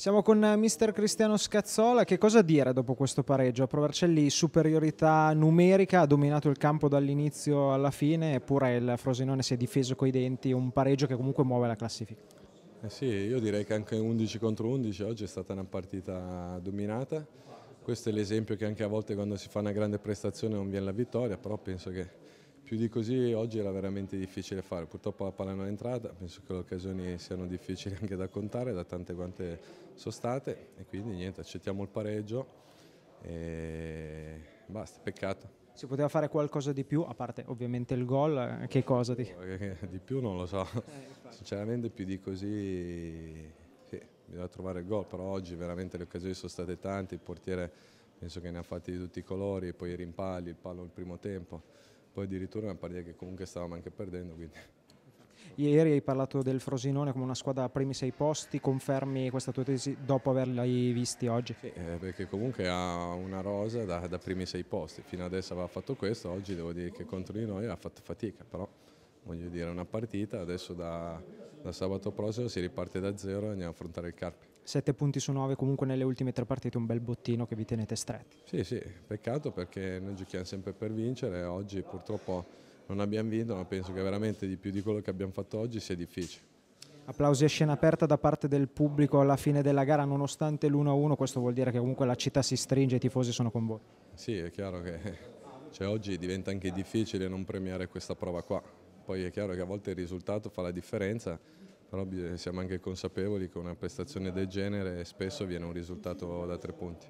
Siamo con eh, mister Cristiano Scazzola, che cosa dire dopo questo pareggio? Provercelli superiorità numerica, ha dominato il campo dall'inizio alla fine, eppure il Frosinone si è difeso coi denti, un pareggio che comunque muove la classifica. Eh sì, io direi che anche 11 contro 11 oggi è stata una partita dominata, questo è l'esempio che anche a volte quando si fa una grande prestazione non viene la vittoria, però penso che più di così oggi era veramente difficile fare, purtroppo la palla non è entrata, penso che le occasioni siano difficili anche da contare, da tante quante sono state e quindi niente, accettiamo il pareggio e basta, peccato. Si poteva fare qualcosa di più, a parte ovviamente il gol, eh, che cosa? Di, eh, di più non lo so, eh, sinceramente più di così sì, bisogna trovare il gol, però oggi veramente le occasioni sono state tante, il portiere penso che ne ha fatti di tutti i colori, poi i rimpalli, il palo al primo tempo poi addirittura una partita che comunque stavamo anche perdendo. Quindi. Ieri hai parlato del Frosinone come una squadra a primi sei posti, confermi questa tua tesi dopo averli visti oggi? Sì, eh, perché comunque ha una rosa da, da primi sei posti, fino adesso aveva fatto questo, oggi devo dire che contro di noi ha fatto fatica, però voglio dire, una partita, adesso da, da sabato prossimo si riparte da zero e andiamo a affrontare il Carpi. Sette punti su nove comunque nelle ultime tre partite, un bel bottino che vi tenete stretti. Sì, sì, peccato perché noi giochiamo sempre per vincere, e oggi purtroppo non abbiamo vinto, ma penso che veramente di più di quello che abbiamo fatto oggi sia difficile. Applausi a scena aperta da parte del pubblico alla fine della gara, nonostante l'1-1, questo vuol dire che comunque la città si stringe e i tifosi sono con voi. Sì, è chiaro che cioè, oggi diventa anche difficile non premiare questa prova qua, poi è chiaro che a volte il risultato fa la differenza, però siamo anche consapevoli che una prestazione del genere spesso viene un risultato da tre punti.